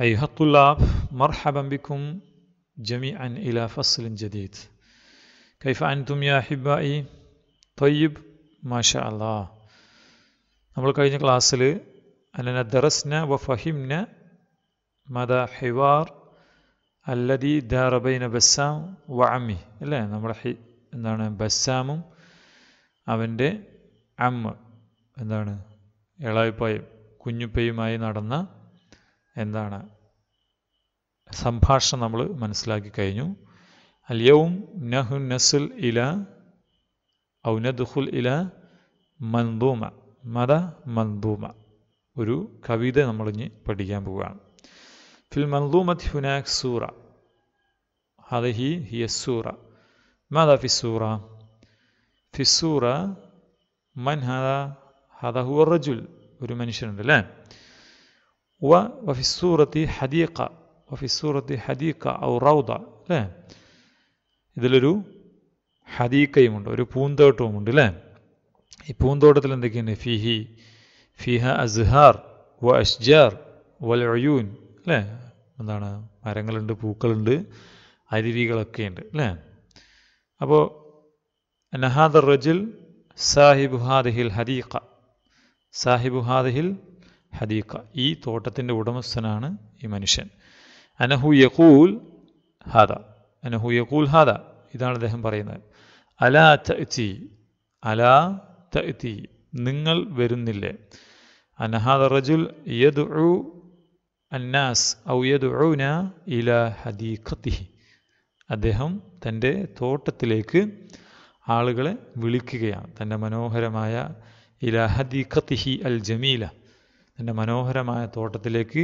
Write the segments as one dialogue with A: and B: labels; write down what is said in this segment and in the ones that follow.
A: أيها الطلاب مرحبا بكم جميعا إلى فصل جديد كيف أنتم يا أحبائي؟ طيب ما شاء الله നമ്മൾ കഴിഞ്ഞ ക്ലാസ്സിൽ أننا درسنا وفهمنا ماذا حوار الذي دار بين بسام وعمه അല്ലേ നമ്മുടെ എന്താണ് ബസ്സാമും അവൻ്റെ അമ്മ എന്താണ് എളായിപ്പായും കുഞ്ഞുപ്പയുമായി നടന്ന എന്താണ് സംഭാഷണം നമ്മൾ മനസ്സിലാക്കി കഴിഞ്ഞു അല്യവും നഹു നസുൽ ഇല ഔ ഇല മന്ദൂമ മത മന്ദൂമ ഒരു കവിത നമ്മളിഞ്ഞ് പഠിക്കാൻ പോവുകയാണ് ഫിൽ മന്ദൂമത് ഹുനാക് സൂറ ഹി ഹിയ സൂറ മത ഫി സൂറ ഫി സൂറ മൻ ഹദ ഹദഹുറജുൽ റജുൽ ഒരു മനുഷ്യനുണ്ട് അല്ലേ وفي السورة حديقة وفي السورة حديقة أو روضة لا ഇതിലൊരു ഹദീക്കയുമുണ്ട് ഒരു പൂന്തോട്ടവുമുണ്ട് അല്ലേ ഈ പൂന്തോട്ടത്തിൽ എന്തൊക്കെയുണ്ട് ഫിഹി ഫിഹ അസ്ഹാർ വ അഷ്ജാർ വലയൂൻ അല്ലേ എന്താണ് മരങ്ങളുണ്ട് പൂക്കളുണ്ട് അരുവികളൊക്കെ ഉണ്ട് അല്ലേ അപ്പോൾ നഹാദർ റജിൽ സാഹിബ് ഹാദഹിൽ ഹദീഖ സാഹിബ് ഹാദഹിൽ ഹദീഖ ഈ തോട്ടത്തിൻ്റെ ഉടമസ്ഥനാണ് ഈ മനുഷ്യൻ അനഹു യഖൂൽ ഹാദ അനഹു യഖൂൽ ഹാദ ഇതാണ് അദ്ദേഹം പറയുന്നത് അലാ തീ അലാ തീ നിങ്ങൾ വരുന്നില്ലേ അനഹാദ റജുൽ യദ് അന്നാസ് ഔ യദ് ഇല ഹദീഖത്തിഹി അദ്ദേഹം തൻ്റെ തോട്ടത്തിലേക്ക് ആളുകളെ വിളിക്കുകയാണ് തൻ്റെ മനോഹരമായ ഇല ഹദീഖത്തിഹി അൽ ജമീല നിൻ്റെ മനോഹരമായ തോട്ടത്തിലേക്ക്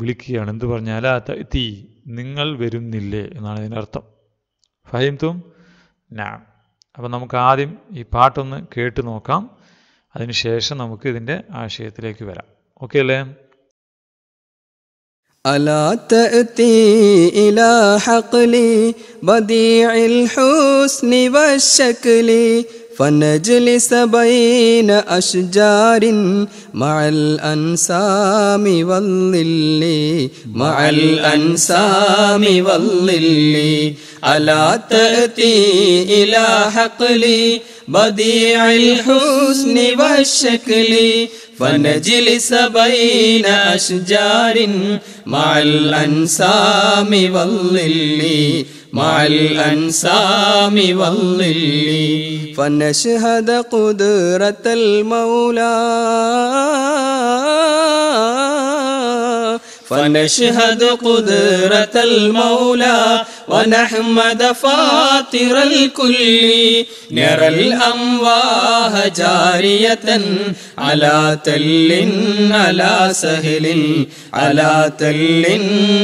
A: വിളിക്കുകയാണ് എന്തു പറഞ്ഞാൽ തീ നിങ്ങൾ വരുന്നില്ലേ എന്നാണ് ഇതിനർത്ഥം ഫഹിം തും നാം അപ്പം നമുക്ക് ആദ്യം ഈ പാട്ടൊന്ന് കേട്ട് നോക്കാം അതിനുശേഷം നമുക്ക് ഇതിൻ്റെ ആശയത്തിലേക്ക് വരാം ഓക്കെ അല്ലേ
B: ألا تأتي إلى حقلي بديع الحسن والشكل فنجلس بين أشجار مع الأنسام والظل مع الأنسام والظل ألا تأتي إلى حقلي بديع الحسن والشكل فنجلس بين أشجار مع الأنسام والظل مع الأنسام والظل فنشهد قدرة المولى فنشهد قدرة المولى ونحمد فاطر الكل نرى الأمواه جارية على تل على سهل على تل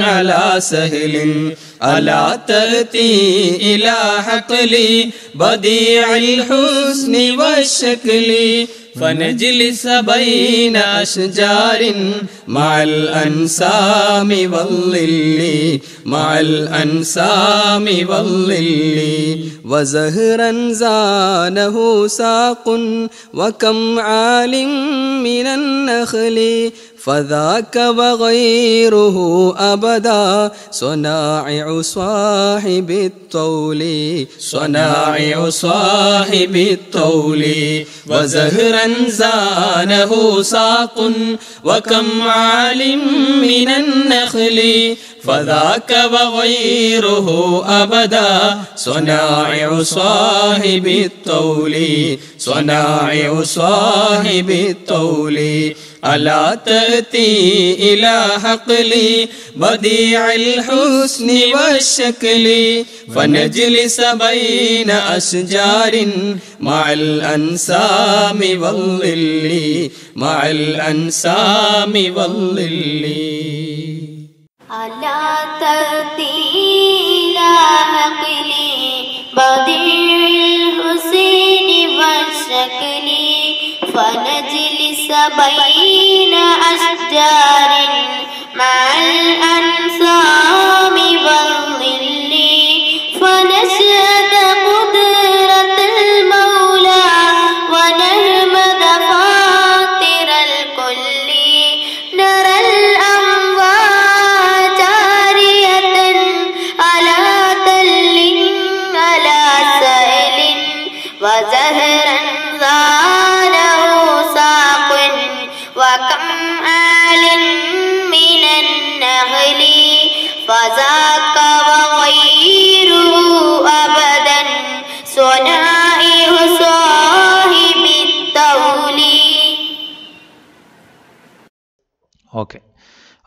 B: على سهل ألا تأتي إلى حقلي بديع الحسن والشكل فنجلس بين أشجار مع الأنسام واللي مع الأنسام واللي وزهرا زانه ساق وكم عال من النخل فذاك وغيره أبدا صناع صاحب التقل الطول صناع صاحب الطول وزهرا زانه ساق وكم عالم من النخل فذاك وغيره أبدا صناع صاحب الطول صناع صاحب الطول ألا تأتي إلى حقلي بديع الحسن والشكل ونجلس بين أشجار مع الأنسام والظل مع الأنسام والظل
C: على ترتيل عقلي بديع الحسين والشكل فنجلس بين أشجار مع الأنسام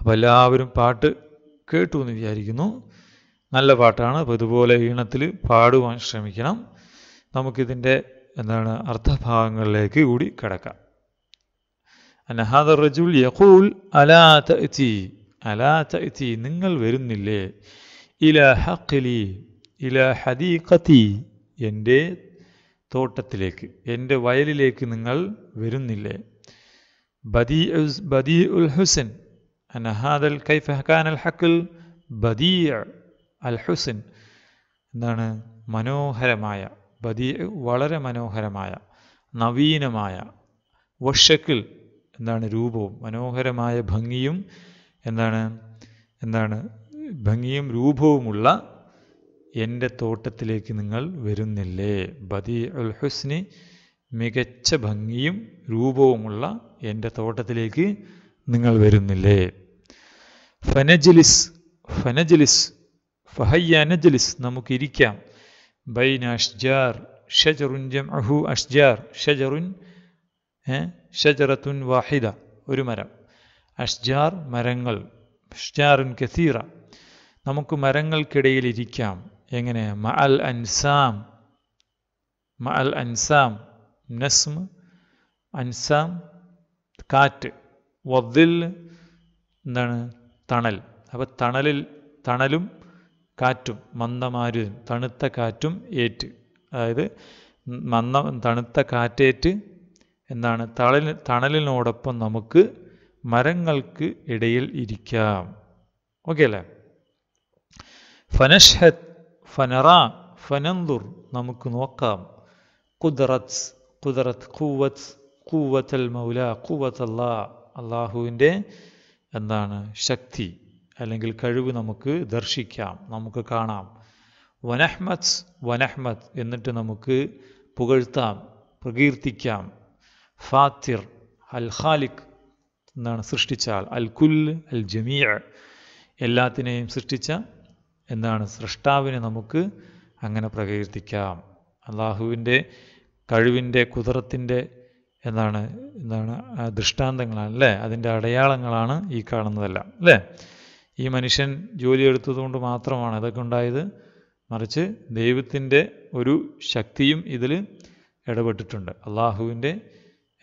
A: അപ്പോൾ എല്ലാവരും പാട്ട് കേട്ടു എന്ന് വിചാരിക്കുന്നു നല്ല പാട്ടാണ് അപ്പോൾ ഇതുപോലെ ഈണത്തിൽ പാടുവാൻ ശ്രമിക്കണം നമുക്കിതിൻ്റെ എന്താണ് അർത്ഥഭാഗങ്ങളിലേക്ക് കൂടി കിടക്കാം അനഹാദർ റജുൽ യഖൂൽ അലാ തഅതി അലാ തഅതി നിങ്ങൾ വരുന്നില്ലേ ഇല ഹഖലി ഇല ഹദീഖത്തി എൻ്റെ തോട്ടത്തിലേക്ക് എൻ്റെ വയലിലേക്ക് നിങ്ങൾ വരുന്നില്ലേ ബദി ബദി ഉൽ ഹുസൻ أن هذا كيف كان الحقل بديع الحسن എന്താണ് മനോഹരമായ ബദീ വളരെ മനോഹരമായ നവീനമായ വഷക്കിൽ എന്താണ് രൂപവും മനോഹരമായ ഭംഗിയും എന്താണ് എന്താണ് ഭംഗിയും രൂപവുമുള്ള എൻ്റെ തോട്ടത്തിലേക്ക് നിങ്ങൾ വരുന്നില്ലേ ബദീ ഉൽ ഹുസ്നി മികച്ച ഭംഗിയും രൂപവുമുള്ള എൻ്റെ തോട്ടത്തിലേക്ക് നിങ്ങൾ വരുന്നില്ലേ ഫനജലിസ് ഫനജലിസ് ഫഹയ്യ അനജലിസ് നമുക്കിരിക്കാം ബൈന അഷ്ജാർ ഷജറുൻ ജം അഹു അഷ്ജാർ ഷജറുൻ ഷജറത്തുൻ വാഹിദ ഒരു മരം അഷ്ജാർ മരങ്ങൾ അഷ്ജാറുൻ കസീറ നമുക്ക് മരങ്ങൾക്കിടയിൽ ഇരിക്കാം എങ്ങനെ മ അൽ അൻസാം മ അൽ അൻസാം നസ്മ അൻസാം കാറ്റ് വദിൽ എന്താണ് തണൽ അപ്പോൾ തണലിൽ തണലും കാറ്റും മന്ദമാരുതൻ തണുത്ത കാറ്റും ഏറ്റ് അതായത് മന്ദ തണുത്ത കാറ്റേറ്റ് എന്താണ് തണലിൽ തണലിനോടൊപ്പം നമുക്ക് മരങ്ങൾക്ക് ഇടയിൽ ഇരിക്കാം ഓക്കെ അല്ലേ ഫനഷത്ത് ഫനറ ഫനന്തുർ നമുക്ക് നോക്കാം കുദറത്ത് കുദറത്ത് കൂവത്ത് കൂവത്തൽ മൗല കൂവത്തല്ലാ അള്ളാഹുവിൻ്റെ എന്താണ് ശക്തി അല്ലെങ്കിൽ കഴിവ് നമുക്ക് ദർശിക്കാം നമുക്ക് കാണാം വനഹ്മദ് വനഹ്മദ് എന്നിട്ട് നമുക്ക് പുകഴ്ത്താം പ്രകീർത്തിക്കാം ഫാത്തിർ അൽ ഖാലിഖ് എന്നാണ് സൃഷ്ടിച്ചാൽ അൽ കുൽ അൽ ജമീഅ എല്ലാത്തിനെയും സൃഷ്ടിച്ച എന്താണ് സൃഷ്ടാവിനെ നമുക്ക് അങ്ങനെ പ്രകീർത്തിക്കാം അള്ളാഹുവിൻ്റെ കഴിവിൻ്റെ കുതിരത്തിൻ്റെ എന്താണ് എന്താണ് ദൃഷ്ടാന്തങ്ങളാണ് അല്ലേ അതിൻ്റെ അടയാളങ്ങളാണ് ഈ കാണുന്നതെല്ലാം അല്ലേ ഈ മനുഷ്യൻ ജോലി എടുത്തതുകൊണ്ട് മാത്രമാണ് ഇതൊക്കെ ഉണ്ടായത് മറിച്ച് ദൈവത്തിൻ്റെ ഒരു ശക്തിയും ഇതിൽ ഇടപെട്ടിട്ടുണ്ട് അള്ളാഹുവിൻ്റെ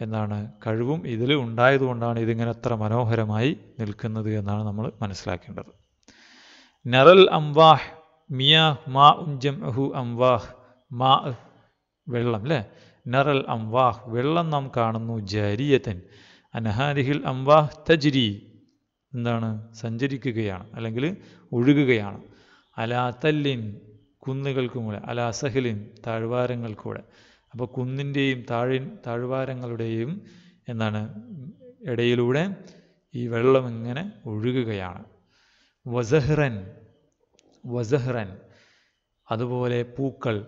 A: എന്താണ് കഴിവും ഇതിൽ ഉണ്ടായതുകൊണ്ടാണ് ഇതിങ്ങനെ അത്ര മനോഹരമായി നിൽക്കുന്നത് എന്നാണ് നമ്മൾ മനസ്സിലാക്കേണ്ടത് നറൽ അംവാഹ് മിയാഹ് മാ ഉം ജം അഹു അംവാഹ് മാ വെള്ളം അല്ലേ നറൽ അംവാഹ് വെള്ളം നാം കാണുന്നു ജാരിയത്തൻ അനഹാരിഹിൽ അംവാഹ് തജ്രി എന്താണ് സഞ്ചരിക്കുകയാണ് അല്ലെങ്കിൽ ഒഴുകുകയാണ് കുന്നുകൾക്കും കൂടെ മുകളിൽ അലാസഹലിൻ താഴ്വാരങ്ങൾക്കൂടെ അപ്പോൾ കുന്നിൻ്റെയും താഴിൻ താഴ്വാരങ്ങളുടെയും എന്താണ് ഇടയിലൂടെ ഈ വെള്ളം ഇങ്ങനെ ഒഴുകുകയാണ് വസഹ്റൻ വസഹ്റൻ അതുപോലെ പൂക്കൾ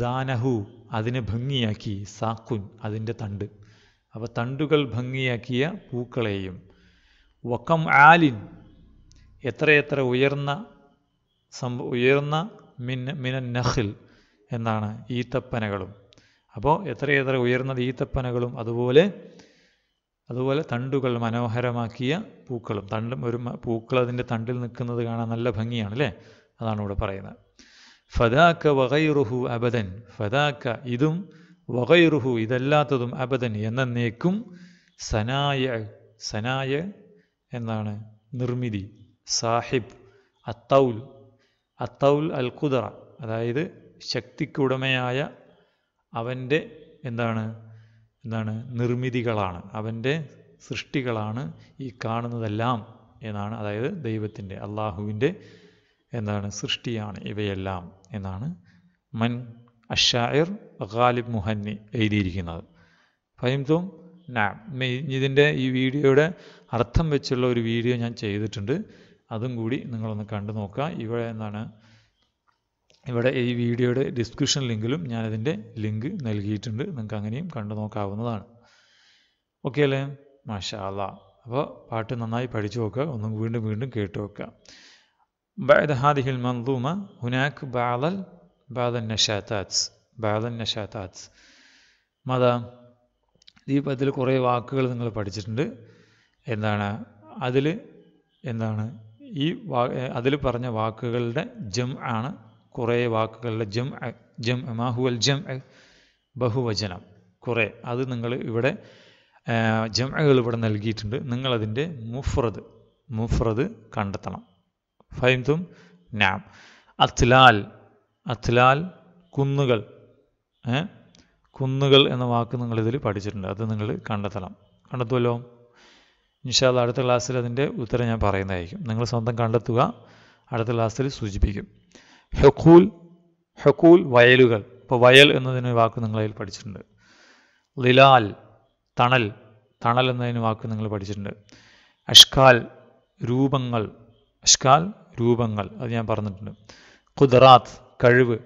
A: സാനഹു അതിനെ ഭംഗിയാക്കി സാക്കുൻ അതിൻ്റെ തണ്ട് അപ്പോൾ തണ്ടുകൾ ഭംഗിയാക്കിയ പൂക്കളെയും വക്കം ആലിൻ എത്രയെത്ര ഉയർന്ന സംഭ ഉയർന്ന മിൻ മിന നഹിൽ എന്നാണ് ഈത്തപ്പനകളും അപ്പോൾ എത്രയെത്ര ഉയർന്നത് ഈത്തപ്പനകളും അതുപോലെ അതുപോലെ തണ്ടുകൾ മനോഹരമാക്കിയ പൂക്കളും തണ്ടും ഒരു പൂക്കൾ അതിൻ്റെ തണ്ടിൽ നിൽക്കുന്നത് കാണാൻ നല്ല ഭംഗിയാണ് അല്ലേ അതാണ് ഇവിടെ പറയുന്നത് ഫദാക്ക വകൈറുഹു അബദൻ ഫദാക്ക ഇതും വകൈറുഹു ഇതല്ലാത്തതും അബദൻ എന്ന നേക്കും സനായ സനായ എന്നാണ് നിർമ്മിതി സാഹിബ് അത്തൗൽ അത്തൗൽ അൽ കുദറ അതായത് ശക്തിക്കുടമയായ അവൻ്റെ എന്താണ് എന്താണ് നിർമ്മിതികളാണ് അവൻ്റെ സൃഷ്ടികളാണ് ഈ കാണുന്നതെല്ലാം എന്നാണ് അതായത് ദൈവത്തിൻ്റെ അള്ളാഹുവിൻ്റെ എന്താണ് സൃഷ്ടിയാണ് ഇവയെല്ലാം എന്നാണ് മൻ അഷായിർ ഖാലിബ് മുഹന്നി എഴുതിയിരിക്കുന്നത് ഫൈംതും നാം ഇതിൻ്റെ ഈ വീഡിയോയുടെ അർത്ഥം വെച്ചുള്ള ഒരു വീഡിയോ ഞാൻ ചെയ്തിട്ടുണ്ട് അതും കൂടി നിങ്ങളൊന്ന് കണ്ടു നോക്കുക ഇവിടെ എന്താണ് ഇവിടെ ഈ വീഡിയോയുടെ ഡിസ്ക്രിപ്ഷൻ ലിങ്കിലും ഞാനതിൻ്റെ ലിങ്ക് നൽകിയിട്ടുണ്ട് നിങ്ങൾക്ക് അങ്ങനെയും കണ്ടു നോക്കാവുന്നതാണ് ഓക്കെ അല്ലേ മാഷാ അപ്പോൾ പാട്ട് നന്നായി പഠിച്ചു നോക്കുക ഒന്നും വീണ്ടും വീണ്ടും കേട്ടു വെക്കുക بعد هذه المنظومة هناك بعض ال... بعض النشاطات بعض النشاطات ماذا ഈ പദത്തിൽ കുറേ വാക്കുകൾ നിങ്ങൾ പഠിച്ചിട്ടുണ്ട് എന്താണ് അതിൽ എന്താണ് ഈ വാ അതിൽ പറഞ്ഞ വാക്കുകളുടെ ജം ആണ് കുറേ വാക്കുകളുടെ ജം ജം മാഹുൽ ജം ബഹുവചനം കുറേ അത് നിങ്ങൾ ഇവിടെ ജംഅകൾ ഇവിടെ നൽകിയിട്ടുണ്ട് നിങ്ങളതിൻ്റെ മുഫ്രദ് മുഫ്രദ് കണ്ടെത്തണം ഫൈംതും നാം അത്ലാൽ അത്ലാൽ കുന്നുകൾ കുന്നുകൾ എന്ന വാക്ക് നിങ്ങളിതിൽ പഠിച്ചിട്ടുണ്ട് അത് നിങ്ങൾ കണ്ടെത്തണം കണ്ടെത്തുമല്ലോ ഇൻഷാല്ല അടുത്ത ക്ലാസ്സിൽ അതിൻ്റെ ഉത്തരം ഞാൻ പറയുന്നതായിരിക്കും നിങ്ങൾ സ്വന്തം കണ്ടെത്തുക അടുത്ത ക്ലാസ്സിൽ സൂചിപ്പിക്കും ഹെക്കൂൽ ഹെക്കൂൽ വയലുകൾ ഇപ്പോൾ വയൽ എന്നതിന് വാക്ക് നിങ്ങളതിൽ പഠിച്ചിട്ടുണ്ട് ലിലാൽ തണൽ തണൽ എന്നതിന് വാക്ക് നിങ്ങൾ പഠിച്ചിട്ടുണ്ട് അഷ്കാൽ രൂപങ്ങൾ അഷ്കാൽ രൂപങ്ങൾ അത് ഞാൻ പറഞ്ഞിട്ടുണ്ട് ഖുദറാത്ത് കഴിവ്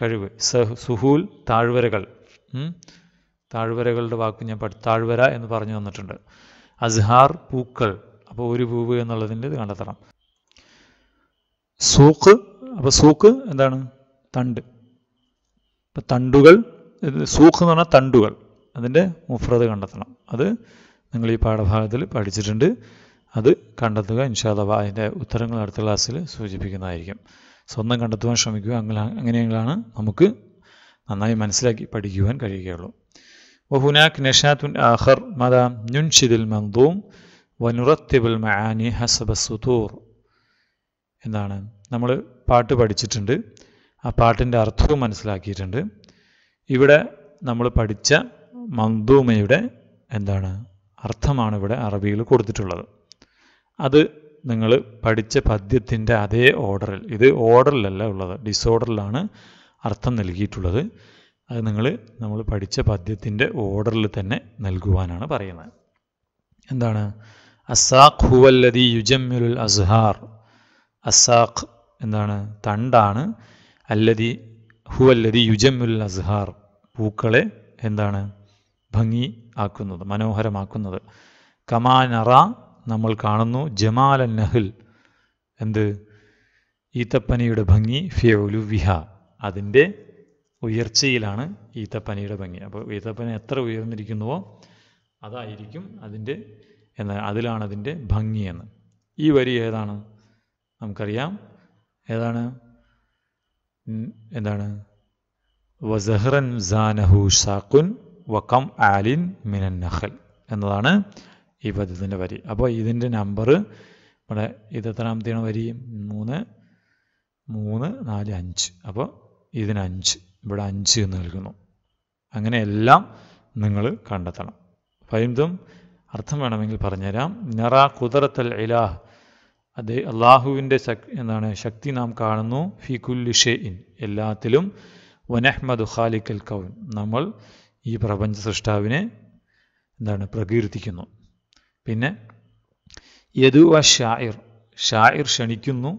A: കഴിവ് സുഹൂൽ താഴ്വരകൾ താഴ്വരകളുടെ വാക്ക് ഞാൻ പഠി താഴ്വര എന്ന് പറഞ്ഞു തന്നിട്ടുണ്ട് അസ്ഹാർ പൂക്കൾ അപ്പോൾ ഒരു പൂവ് എന്നുള്ളതിൻ്റെ ഇത് കണ്ടെത്തണം സൂക്ക് അപ്പോൾ സൂക്ക് എന്താണ് തണ്ട് അപ്പം തണ്ടുകൾ സൂക്ക് എന്ന് പറഞ്ഞാൽ തണ്ടുകൾ അതിൻ്റെ മുഫ്രത് കണ്ടെത്തണം അത് നിങ്ങൾ ഈ പാഠഭാഗത്തിൽ പഠിച്ചിട്ടുണ്ട് അത് കണ്ടെത്തുക ഇൻഷാദവ അതിൻ്റെ ഉത്തരങ്ങൾ അടുത്ത ക്ലാസ്സിൽ സൂചിപ്പിക്കുന്നതായിരിക്കും സ്വന്തം കണ്ടെത്തുവാൻ ശ്രമിക്കുക അങ്ങനെ അങ്ങനെയെങ്കിലാണ് നമുക്ക് നന്നായി മനസ്സിലാക്കി പഠിക്കുവാൻ കഴിയുകയുള്ളൂ വഹുനാക് نشاط آخر ماذا ننشد المنظوم ونرتب المعاني حسب السطور എന്താണ് നമ്മൾ പാട്ട് പഠിച്ചിട്ടുണ്ട് ആ പാട്ടിൻ്റെ അർത്ഥവും മനസ്സിലാക്കിയിട്ടുണ്ട് ഇവിടെ നമ്മൾ പഠിച്ച മന്ദൂമയുടെ എന്താണ് അർത്ഥമാണ് ഇവിടെ അറബിയിൽ കൊടുത്തിട്ടുള്ളത് അത് നിങ്ങൾ പഠിച്ച പദ്യത്തിൻ്റെ അതേ ഓർഡറിൽ ഇത് ഓർഡറിലല്ല ഉള്ളത് ഡിസോർഡറിലാണ് അർത്ഥം നൽകിയിട്ടുള്ളത് അത് നിങ്ങൾ നമ്മൾ പഠിച്ച പദ്യത്തിൻ്റെ ഓർഡറിൽ തന്നെ നൽകുവാനാണ് പറയുന്നത് എന്താണ് അസാഖ് ഹുവല്ലതി യുജമ്മിലുൽ അസ്ഹാർ അസാഖ് എന്താണ് തണ്ടാണ് അല്ലതി ഹുവല്ലതി യുജമ്മുൽ അസ്ഹാർ പൂക്കളെ എന്താണ് ഭംഗി ആക്കുന്നത് മനോഹരമാക്കുന്നത് കമാനറ നമ്മൾ കാണുന്നു ജമാൽ അൽ നഹിൽ എന്ത് ഈത്തപ്പനയുടെ ഭംഗി ഫിയോലു വിഹ അതിൻ്റെ ഉയർച്ചയിലാണ് ഈത്തപ്പനയുടെ ഭംഗി അപ്പോൾ ഈത്തപ്പന എത്ര ഉയർന്നിരിക്കുന്നുവോ അതായിരിക്കും അതിൻ്റെ എന്നാൽ അതിലാണ് അതിൻ്റെ ഭംഗിയെന്ന് ഈ വരി ഏതാണ് നമുക്കറിയാം ഏതാണ് എന്താണ് വസഹ്റൻ സാനഹു ഷാഖുൻ വക്കം ആലിൻ മിനൻ നഹൽ എന്നതാണ് ഈ പദ്യത്തിൻ്റെ വരി അപ്പോൾ ഇതിൻ്റെ നമ്പർ ഇവിടെ ഇത് എത്രാമത്തെയാണ് വരി മൂന്ന് മൂന്ന് നാല് അഞ്ച് അപ്പോൾ ഇതിന് അഞ്ച് ഇവിടെ അഞ്ച് എന്ന് നൽകുന്നു അങ്ങനെ എല്ലാം നിങ്ങൾ കണ്ടെത്തണം ഫൈദും അർത്ഥം വേണമെങ്കിൽ പറഞ്ഞുതരാം നിറ കുതിരത്തൽ ഇലാഹ് അത് അള്ളാഹുവിൻ്റെ ശക് എന്താണ് ശക്തി നാം കാണുന്നു ഫി കുല്ലി ഇൻ എല്ലാത്തിലും വനഹ്മദ് ഖാലിക്കൽ കൗൻ നമ്മൾ ഈ പ്രപഞ്ച സൃഷ്ടാവിനെ എന്താണ് പ്രകീർത്തിക്കുന്നു പിന്നെ യദുവ ഷായിർ ഷായിർ ക്ഷണിക്കുന്നു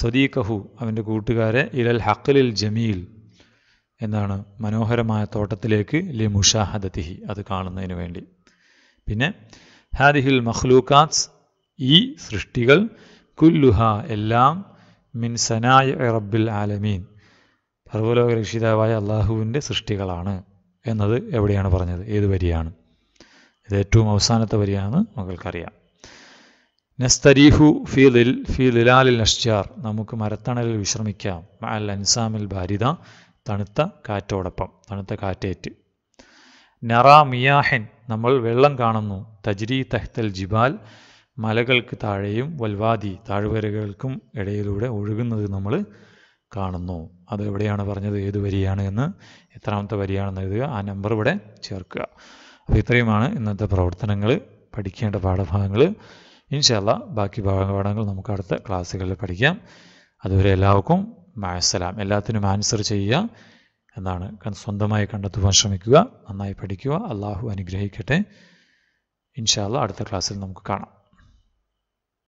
A: സദീഖഹു അവൻ്റെ കൂട്ടുകാരെ ഇലൽ ഹക്കലിൽ ജമീൽ എന്നാണ് മനോഹരമായ തോട്ടത്തിലേക്ക് ലി മുഷാഹദത്തിഹി അത് കാണുന്നതിന് വേണ്ടി പിന്നെ ഹാദിഹിൽ മഖ്ലൂക്കാത്സ് ഈ സൃഷ്ടികൾ കുല്ലുഹ എല്ലാം മിൻ സനായ റബ്ബിൽ ആലമീൻ സർവലോക രക്ഷിതാവായ അള്ളാഹുവിൻ്റെ സൃഷ്ടികളാണ് എന്നത് എവിടെയാണ് പറഞ്ഞത് ഏത് വരിയാണ് ഇത് ഏറ്റവും അവസാനത്തെ വരിയാണ് മകൾക്കറിയാം നസ്തരീഹു ഫീലിൽ ഫീ ലിലാലിൽ നഷ്ജാർ നമുക്ക് മരത്തണലിൽ വിശ്രമിക്കാം അൽ അൻസാമിൽ ഭാരിത തണുത്ത കാറ്റോടൊപ്പം തണുത്ത കാറ്റേറ്റ് നറ മിയാഹിൻ നമ്മൾ വെള്ളം കാണുന്നു തജ്രി തഹ്തൽ ജിബാൽ മലകൾക്ക് താഴെയും വൽവാദി താഴ്വരകൾക്കും ഇടയിലൂടെ ഒഴുകുന്നത് നമ്മൾ കാണുന്നു അത് എവിടെയാണ് പറഞ്ഞത് ഏത് വരിയാണ് എന്ന് എത്രാമത്തെ വരിയാണെന്ന് എഴുതുക ആ നമ്പർ ഇവിടെ ചേർക്കുക അപ്പോൾ ഇത്രയുമാണ് ഇന്നത്തെ പ്രവർത്തനങ്ങൾ പഠിക്കേണ്ട പാഠഭാഗങ്ങൾ ഇൻഷല്ല ബാക്കി പാഠങ്ങൾ നമുക്ക് അടുത്ത ക്ലാസ്സുകളിൽ പഠിക്കാം അതുവരെ എല്ലാവർക്കും മാസലാം എല്ലാത്തിനും ആൻസർ ചെയ്യുക എന്നാണ് സ്വന്തമായി കണ്ടെത്തുവാൻ ശ്രമിക്കുക നന്നായി പഠിക്കുക അള്ളാഹു അനുഗ്രഹിക്കട്ടെ ഇൻഷാല്ല അടുത്ത ക്ലാസ്സിൽ നമുക്ക് കാണാം